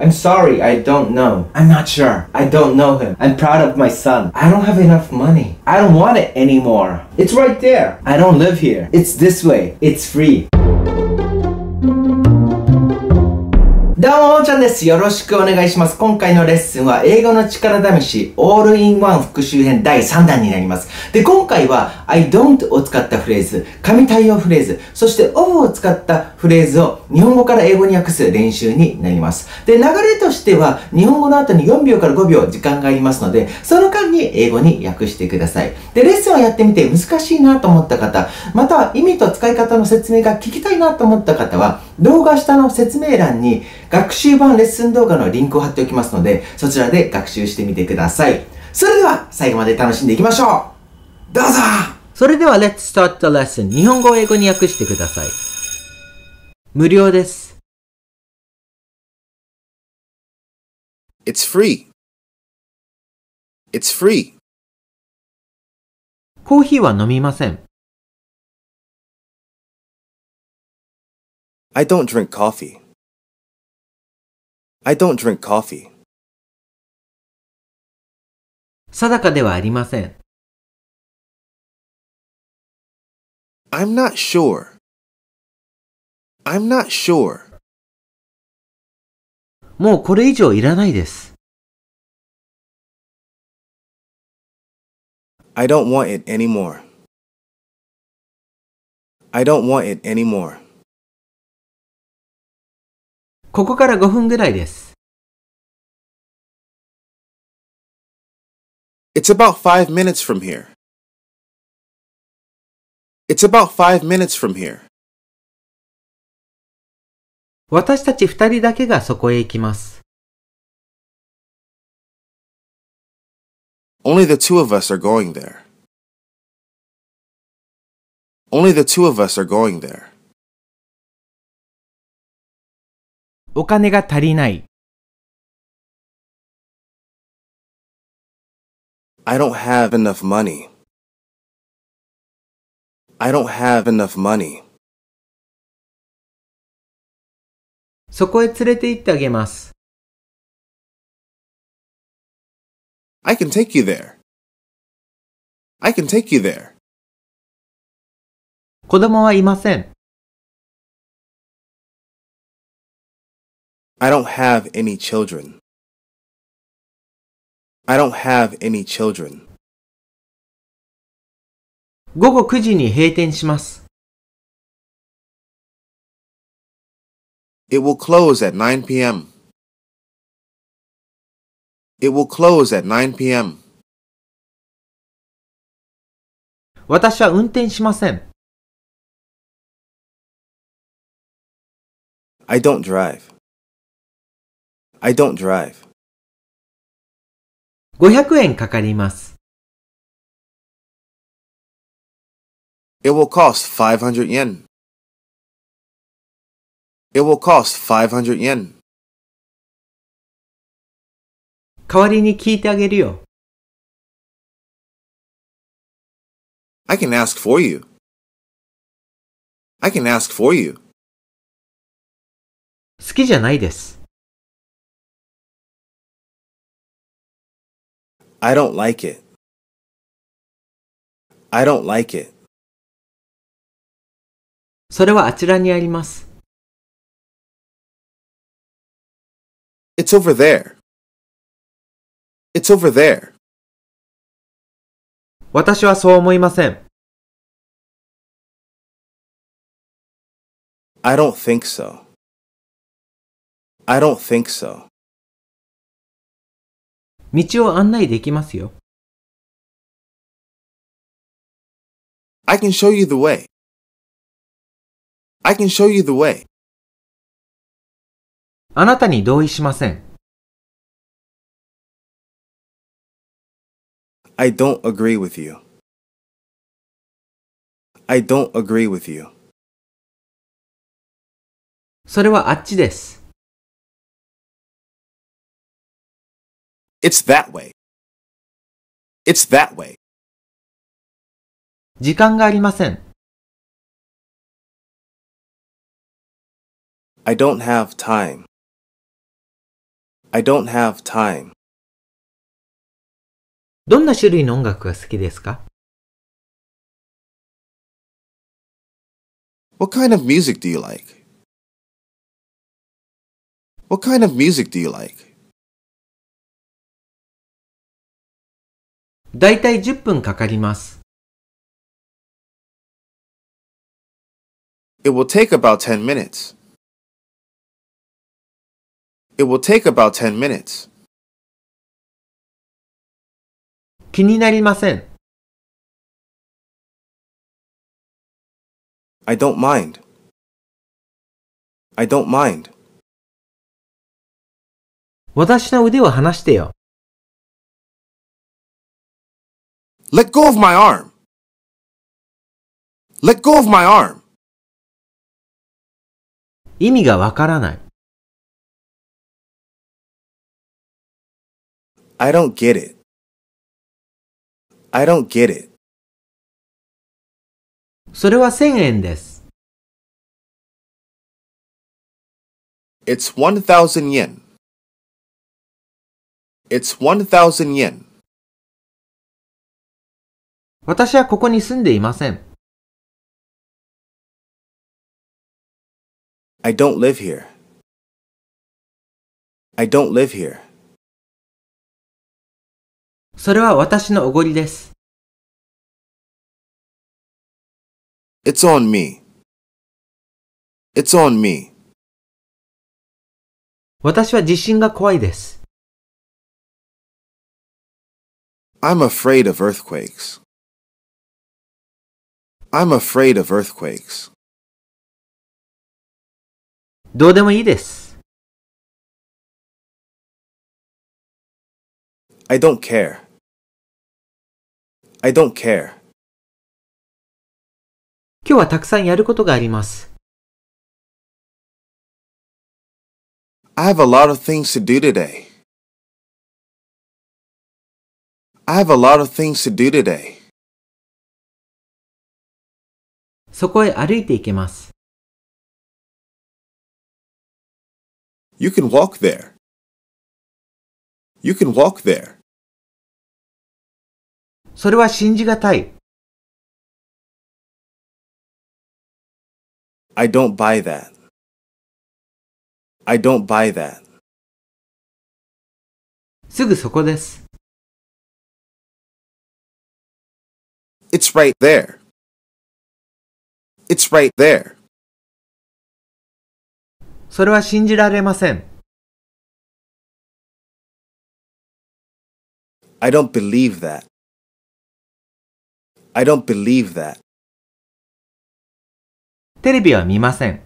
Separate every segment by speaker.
Speaker 1: I'm sorry, I don't know. I'm not sure. I don't know him. I'm proud of my son. I don't have enough money. I don't want it anymore. It's right there. I don't live here. It's this way. It's free. どうも、おーちゃんです。よろしくお願いします。今回のレッスンは、英語の力試し、オールインワン復習編第3弾になります。で、今回は、I don't を使ったフレーズ、紙対応フレーズ、そして of を使ったフレーズを日本語から英語に訳す練習になります。で、流れとしては、日本語の後に4秒から5秒時間がありますので、その間に英語に訳してください。で、レッスンをやってみて難しいなと思った方、または意味と使い方の説明が聞きたいなと思った方は、動画下の説明欄に学習版レッスン動画のリンクを貼っておきますので、そちらで学習してみてください。それでは最後まで楽しんでいきましょうどうぞそれでは Let's start the lesson 日本語を英語に訳してください。無料です。It's free. It's free. コーヒーは飲みません。I don't drink coffee. I don't drink coffee. 定かではありません。I'm not sure. I'm not sure. もうこれ以上いらないです。I don't want it anymore. I don't want it anymore. ここから5分ぐらいです。It's about five minutes from here. It's about five minutes from here. 私たち二人だけがそこへ行きます。Only the two of us are going there. Only the two of us are going there. お金が足りない。I don't have enough money. I don't have enough money. そこへ連れて行ってあげます。I can take you there. I can take you there. 子供はいません。I don't have any children. I don't have any children. 午後9時に閉店します。It will close at 9 p.m. It will close at 9 p.m. 私は運転しません。I don't drive. I don't drive. 500円かかります。It will cost 500 yen. It will cost 500 yen. 代わりに聞いてあげるよ。I can ask for you. I can ask for you. 好きじゃないです。I don't like it. I don't like it. それはあちらにあります。It's over there. It's over there. 私はそう思いません。I don't think so. I don't think so. 道を案内できますよ。I can show you the way. I can show you the way. あなたに同意しません。I don't agree with you. I don't agree with you. それはあっちです。It's that way. It's that way. 時間がありません。I don't have time. I don't have time. どんな種類の音楽が好きですか What kind of music do you like? What kind of music do you like? だいたい10分かかります。It will take about 10 minutes. It will take about 10 minutes. 気になりません。I don't mind. I don't mind. 私の腕を離してよ。Let go of my arm. Let go of my arm. 意味がわからない。I don't get it. I don't get it. それは1000円です。It's 1000 yen. It's 1000 yen. 私はここに住んでいません。I don't live here. I don't live here. それは私のおごりです。It's on me. It's on me. 私は地震が怖いです。I'm afraid of earthquakes. I'm afraid of earthquakes. どうでもいいです。I don't care. I don't care. 今日はたくさんやることがあります。I have a lot of things to do today. I have a lot of things to do today. そこへ歩いて行けます。You can walk there. You can walk there. それは信じがたい。I don't buy that. I don't buy that. すぐそこです。It's right there. It's right there. それは信じられません。I don't believe that. I don't believe that. テレビは見ません。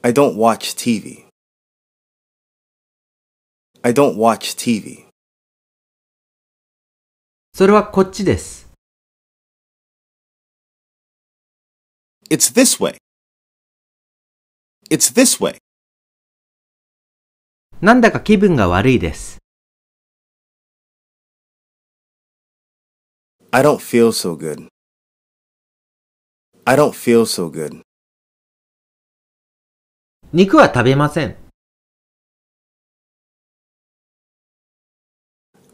Speaker 1: I don't watch TV. I don't watch TV. それはこっちです。It's this way. It's this way. なんだか気分が悪いです。I don't feel so good. I don't feel so good. 肉は食べません。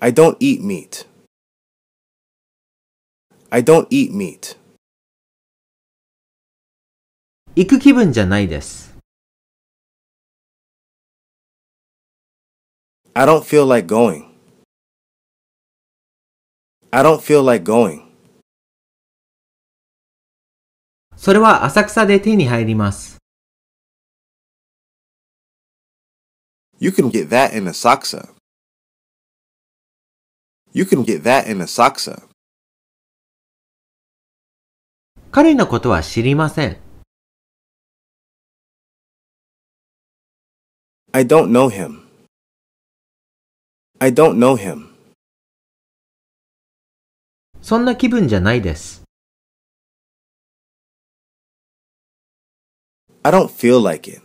Speaker 1: I don't eat meat. I don't eat meat. 行く気分じゃないです。I don't feel like going. I don't feel like going. それは浅草で手に入ります。You can get that in a s a k a You can get that in a s a k a 彼のことは知りません。I don't know him. I don't know him. そんな気分じゃないです。I don't feel like it.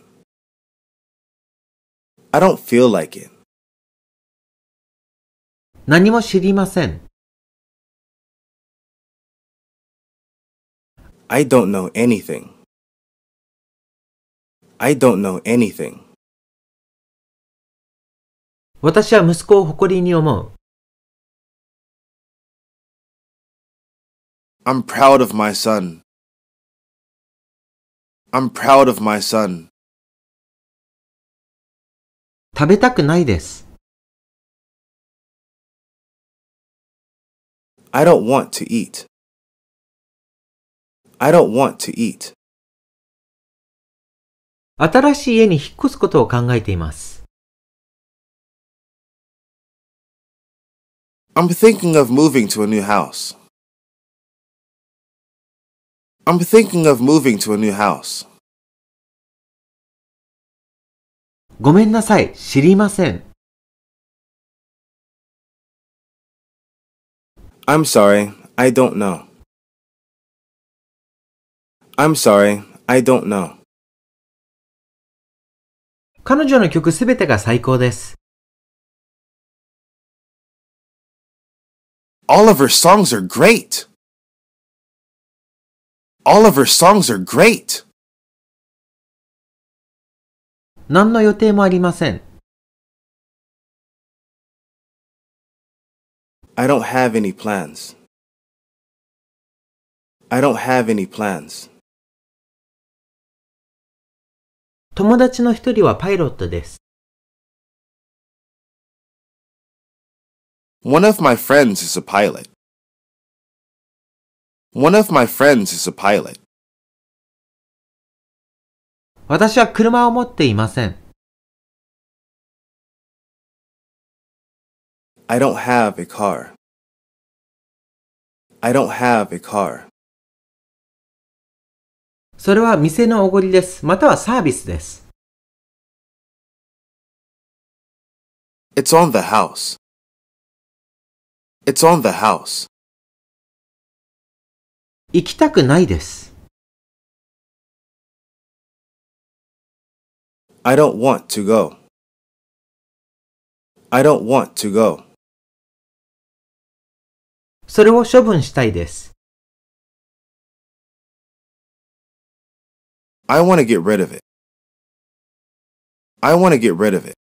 Speaker 1: I don't feel like it. 何も知りません。I don't know anything. I don't know anything. 私は息子を誇りに思う。I'm proud of my son. I'm proud of my son. 食べたくないです。I don't want to eat. I don't want to eat. 新しい家に引っ越すことを考えています。I'm thinking of moving to a new house. I'm thinking of moving to a new house. ごめんなさい、知りません。I'm sorry, I don't know. I'm sorry, I don't know. 彼女の曲すべてが最高です。All of her songs are great. All of her songs are great. 何の予定もありません。I don't have any plans. I don't have any plans. 友達の一人はパイロットです。One of my friends is a pilot. One of my friends is a pilot. 私は車を持っていません。I don't have a car. I don't have a car. それは店のおごりです。またはサービスです。It's on the house. It's on the house. 行きたくないです。I don't want to go. I don't want to go. それを処分したいです。I want to get rid of it. I want to get rid of it.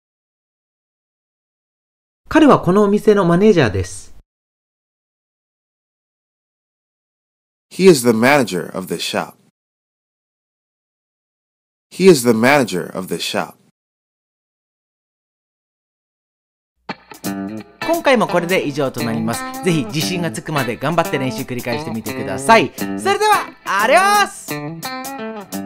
Speaker 1: 彼はこのお店のマネージャーです。He is the manager of t h e s h o p 今回もこれで以上となります。ぜひ自信がつくまで頑張って練習繰り返してみてください。それでは、ありがとす